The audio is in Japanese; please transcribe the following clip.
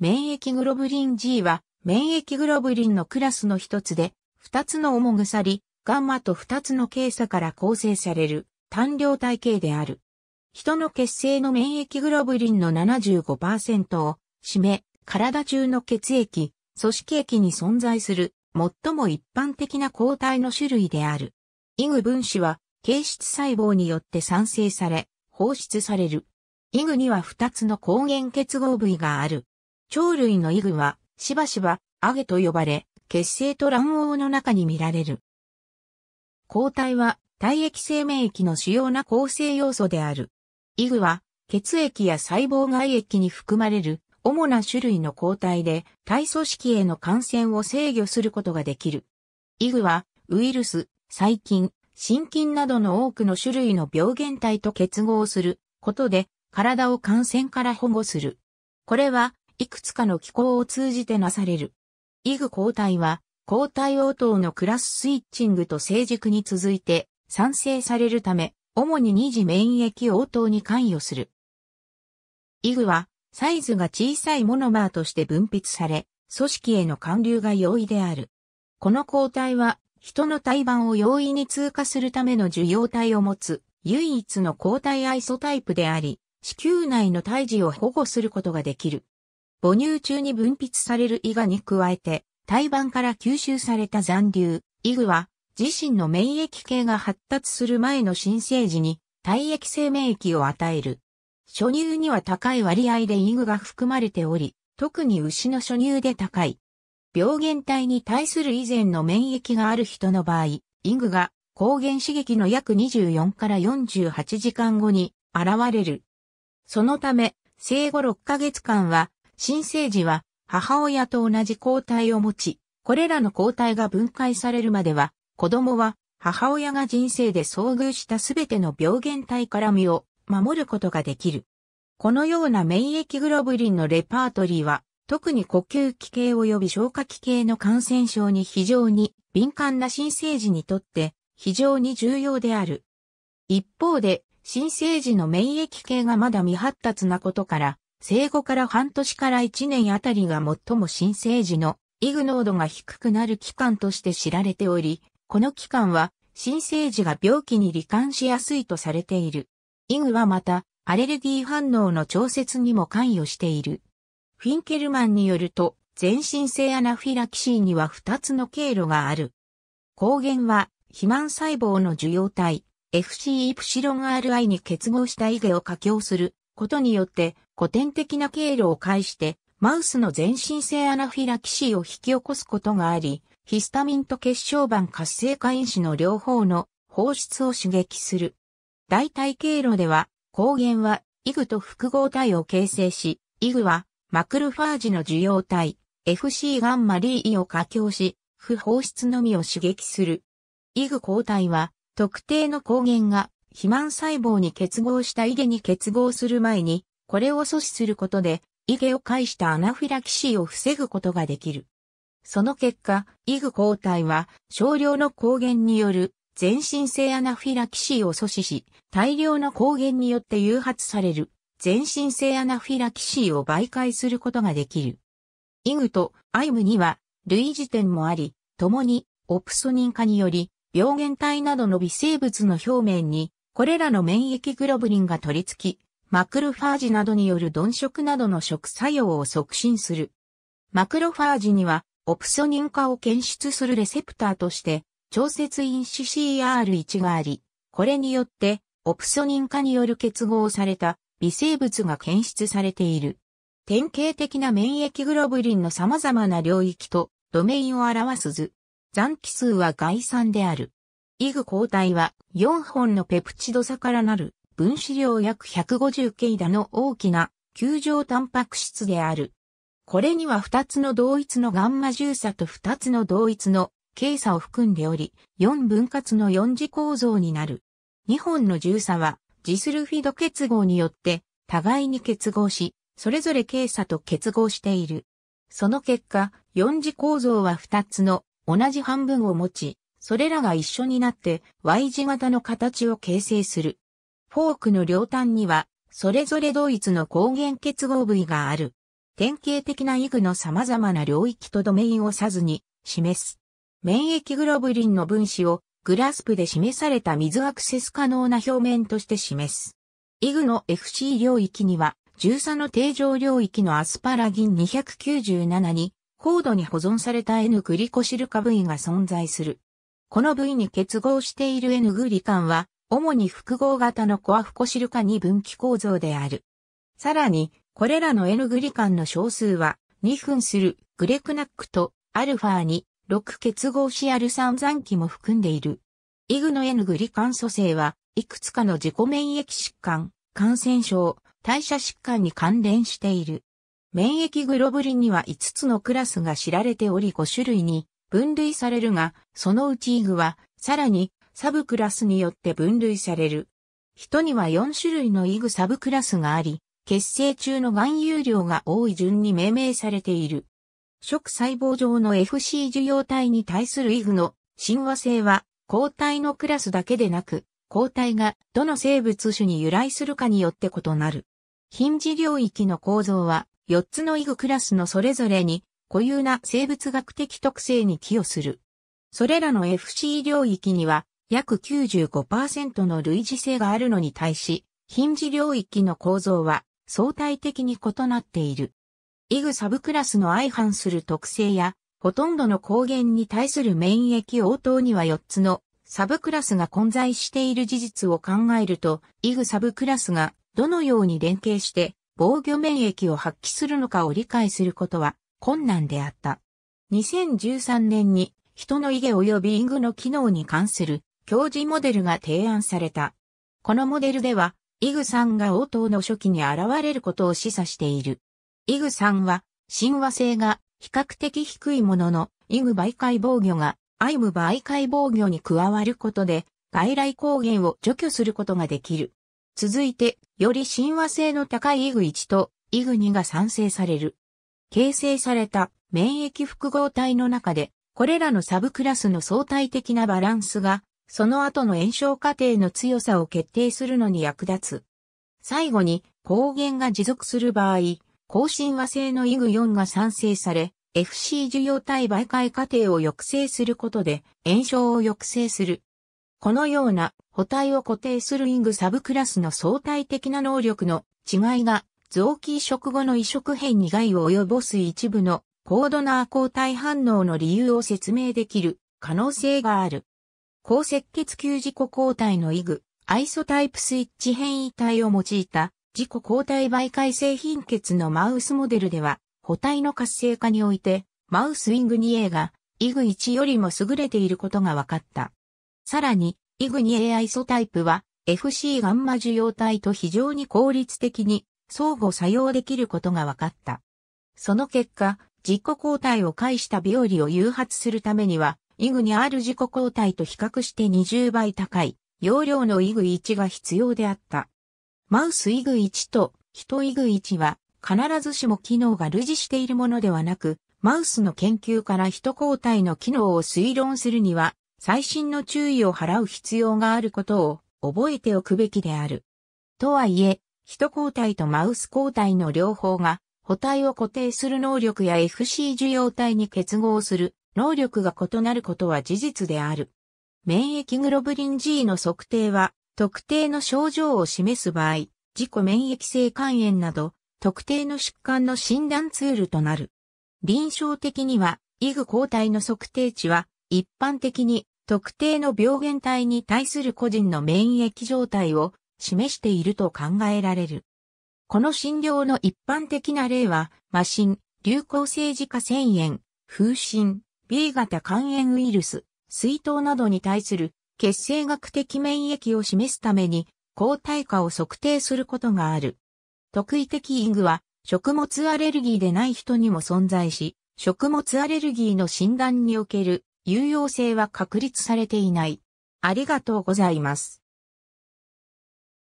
免疫グロブリン G は、免疫グロブリンのクラスの一つで、二つの重鎖、ガンマと二つの軽差から構成される単量体系である。人の血清の免疫グロブリンの75%を占め、体中の血液、組織液に存在する最も一般的な抗体の種類である。イグ分子は、形質細胞によって産生され、放出される。イグには二つの抗原結合部位がある。鳥類のイグは、しばしば、アゲと呼ばれ、血清と卵黄の中に見られる。抗体は、体液生命液の主要な構成要素である。イグは、血液や細胞外液に含まれる、主な種類の抗体で、体組織への感染を制御することができる。イグは、ウイルス、細菌、心菌などの多くの種類の病原体と結合することで、体を感染から保護する。これは、いくつかの機構を通じてなされる。イグ交代は、交代応答のクラススイッチングと成熟に続いて、賛成されるため、主に二次免疫応答に関与する。イグは、サイズが小さいモノマーとして分泌され、組織への還流が容易である。この抗体は、人の胎盤を容易に通過するための受容体を持つ、唯一の抗体アイソタイプであり、子宮内の胎児を保護することができる。母乳中に分泌される胃がに加えて、胎盤から吸収された残留、イグは、自身の免疫系が発達する前の新生児に、体液性免疫を与える。初乳には高い割合でイグが含まれており、特に牛の初乳で高い。病原体に対する以前の免疫がある人の場合、イグが抗原刺激の約24から48時間後に現れる。そのため、生後6ヶ月間は新生児は母親と同じ抗体を持ち、これらの抗体が分解されるまでは、子供は母親が人生で遭遇したすべての病原体から身を守ることができる。このような免疫グロブリンのレパートリーは、特に呼吸器系及び消化器系の感染症に非常に敏感な新生児にとって非常に重要である。一方で、新生児の免疫系がまだ未発達なことから、生後から半年から1年あたりが最も新生児のイグ濃度が低くなる期間として知られており、この期間は新生児が病気に罹患しやすいとされている。イグはまたアレルギー反応の調節にも関与している。フィンケルマンによると、全身性アナフィラキシーには2つの経路がある。抗原は、肥満細胞の受容体、f c イプシロン RI に結合したイグを加強することによって古典的な経路を介してマウスの全身性アナフィラキシーを引き起こすことがあり、ヒスタミンと血小板活性化因子の両方の放出を刺激する。代替経路では、抗原はイグと複合体を形成し、イグはマクルファージの受容体、FC ガンマリーイを加強し、不放出のみを刺激する。イグ抗体は特定の抗原が肥満細胞に結合したイゲに結合する前に、これを阻止することで、イゲを介したアナフィラキシーを防ぐことができる。その結果、イグ抗体は少量の抗原による全身性アナフィラキシーを阻止し、大量の抗原によって誘発される全身性アナフィラキシーを媒介することができる。イグとアイムには類似点もあり、共にオプソニン化により病原体などの微生物の表面にこれらの免疫グロブリンが取り付き、マクロファージなどによる鈍食などの食作用を促進する。マクロファージには、オプソニン化を検出するレセプターとして、調節因子 CR1 があり、これによって、オプソニン化による結合された微生物が検出されている。典型的な免疫グロブリンの様々な領域とドメインを表す図。残機数は概算である。イグ抗体は4本のペプチド差からなる分子量約 150K だの大きな球状タンパク質である。これには2つの同一のガンマ重差と2つの同一の軽差を含んでおり、4分割の4次構造になる。2本の重差はジスルフィド結合によって互いに結合し、それぞれ軽差と結合している。その結果、4次構造は2つの同じ半分を持ち、それらが一緒になって Y 字型の形を形成する。フォークの両端には、それぞれ同一の抗原結合部位がある。典型的なイグの様々な領域とドメインをさずに示す。免疫グロブリンの分子をグラスプで示された水アクセス可能な表面として示す。イグの FC 領域には13の定常領域のアスパラギン297に高度に保存された N グリコシルカ部位が存在する。この部位に結合している N グリカンは、主に複合型のコアフコシルカに分岐構造である。さらに、これらの N グリカンの少数は、2分するグレクナックとアルファに6結合しアル酸残基も含んでいる。イグの N グリカン組成は、いくつかの自己免疫疾患、感染症、代謝疾患に関連している。免疫グロブリンには5つのクラスが知られており5種類に分類されるが、そのうちイグは、さらに、サブクラスによって分類される。人には4種類のイグサブクラスがあり、結成中の含有量が多い順に命名されている。食細胞上の FC 受容体に対するイグの親和性は、抗体のクラスだけでなく、抗体がどの生物種に由来するかによって異なる。ヒンジ領域の構造は4つのイグクラスのそれぞれに固有な生物学的特性に寄与する。それらの FC 領域には約95%の類似性があるのに対し、ヒンジ領域の構造は相対的に異なっている。イグサブクラスの相反する特性や、ほとんどの抗原に対する免疫応答には4つのサブクラスが混在している事実を考えると、イグサブクラスがどのように連携して防御免疫を発揮するのかを理解することは困難であった。2013年に人の家及びイングの機能に関する教示モデルが提案された。このモデルでは、イグさんが応答の初期に現れることを示唆している。イグさんは、神話性が比較的低いものの、イグ媒介防御がアイム媒介防御に加わることで、外来抗原を除去することができる。続いて、より神話性の高いイグ1とイグ2が賛成される。形成された免疫複合体の中で、これらのサブクラスの相対的なバランスが、その後の炎症過程の強さを決定するのに役立つ。最後に、抗原が持続する場合、抗親和性のイグ4が産生され、FC 受容体媒介過程を抑制することで炎症を抑制する。このような補体を固定するイングサブクラスの相対的な能力の違いが臓器移植後の移植片に害を及ぼす一部の高度な抗体反応の理由を説明できる可能性がある。高赤血球自己抗体のイグ、アイソタイプスイッチ変異体を用いた自己抗体媒介性貧血のマウスモデルでは、補体の活性化において、マウスイング 2A がイグ1よりも優れていることが分かった。さらに、イグ 2A アイソタイプは FC ガンマ受容体と非常に効率的に相互作用できることが分かった。その結果、自己抗体を介した病理を誘発するためには、イグにある自己抗体と比較して20倍高い、容量のイグ1が必要であった。マウスイグ1と人イグ1は、必ずしも機能が類似しているものではなく、マウスの研究から人抗体の機能を推論するには、最新の注意を払う必要があることを覚えておくべきである。とはいえ、人抗体とマウス抗体の両方が、補体を固定する能力や FC 受容体に結合する能力が異なることは事実である。免疫グロブリン G の測定は、特定の症状を示す場合、自己免疫性肝炎など、特定の疾患の診断ツールとなる。臨床的には、イグ抗体の測定値は、一般的に特定の病原体に対する個人の免疫状態を示していると考えられる。この診療の一般的な例は、麻疹、流行性自家腺炎、風疹、B 型肝炎ウイルス、水筒などに対する血清学的免疫を示すために抗体化を測定することがある。特異的イグは食物アレルギーでない人にも存在し、食物アレルギーの診断における有用性は確立されていない。ありがとうございます。